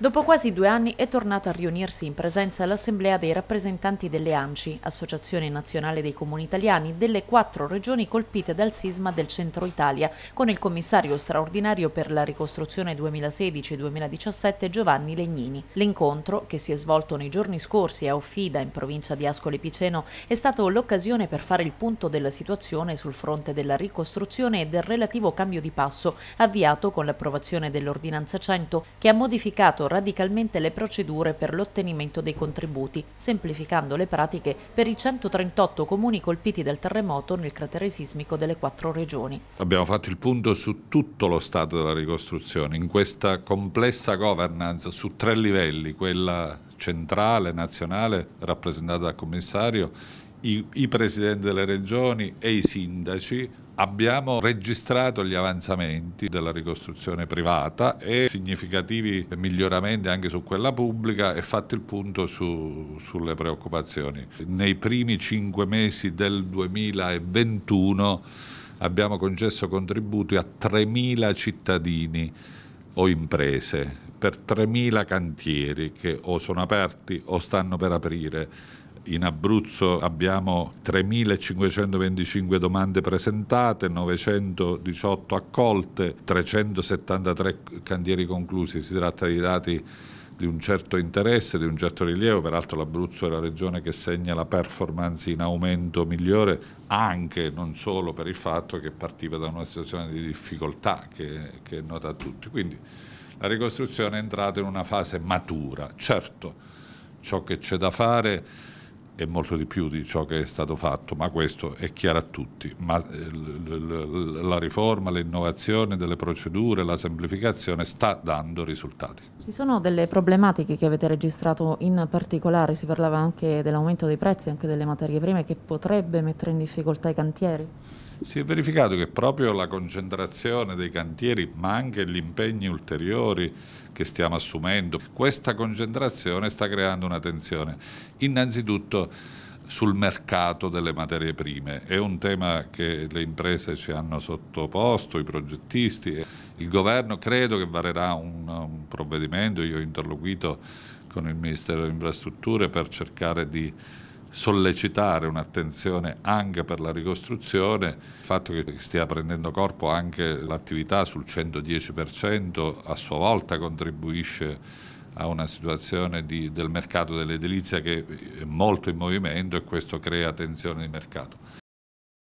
Dopo quasi due anni è tornata a riunirsi in presenza l'Assemblea dei rappresentanti delle ANCI, Associazione Nazionale dei Comuni Italiani, delle quattro regioni colpite dal sisma del centro Italia, con il commissario straordinario per la ricostruzione 2016-2017 Giovanni Legnini. L'incontro, che si è svolto nei giorni scorsi a Offida, in provincia di Ascoli Piceno, è stato l'occasione per fare il punto della situazione sul fronte della ricostruzione e del relativo cambio di passo avviato con l'approvazione dell'ordinanza 100, che ha modificato radicalmente le procedure per l'ottenimento dei contributi, semplificando le pratiche per i 138 comuni colpiti dal terremoto nel cratere sismico delle quattro regioni. Abbiamo fatto il punto su tutto lo stato della ricostruzione, in questa complessa governance su tre livelli, quella centrale, nazionale, rappresentata dal commissario i, i presidenti delle regioni e i sindaci Abbiamo registrato gli avanzamenti della ricostruzione privata e significativi miglioramenti anche su quella pubblica e fatto il punto su, sulle preoccupazioni. Nei primi cinque mesi del 2021 abbiamo concesso contributi a 3.000 cittadini o imprese per 3.000 cantieri che o sono aperti o stanno per aprire in Abruzzo abbiamo 3.525 domande presentate, 918 accolte, 373 cantieri conclusi. Si tratta di dati di un certo interesse, di un certo rilievo, peraltro l'Abruzzo è la regione che segna la performance in aumento migliore anche, non solo per il fatto che partiva da una situazione di difficoltà che, che è nota a tutti. Quindi la ricostruzione è entrata in una fase matura. Certo, ciò che c'è da fare e molto di più di ciò che è stato fatto, ma questo è chiaro a tutti. Ma eh, la riforma, l'innovazione delle procedure, la semplificazione sta dando risultati. Ci sono delle problematiche che avete registrato in particolare, si parlava anche dell'aumento dei prezzi, anche delle materie prime, che potrebbe mettere in difficoltà i cantieri? si è verificato che proprio la concentrazione dei cantieri, ma anche gli impegni ulteriori che stiamo assumendo, questa concentrazione sta creando una tensione. Innanzitutto sul mercato delle materie prime. È un tema che le imprese ci hanno sottoposto, i progettisti. Il governo credo che varerà un, un provvedimento, io ho interloquito con il Ministero delle Infrastrutture per cercare di sollecitare un'attenzione anche per la ricostruzione, il fatto che stia prendendo corpo anche l'attività sul 110% a sua volta contribuisce a una situazione di, del mercato dell'edilizia che è molto in movimento e questo crea tensione di mercato.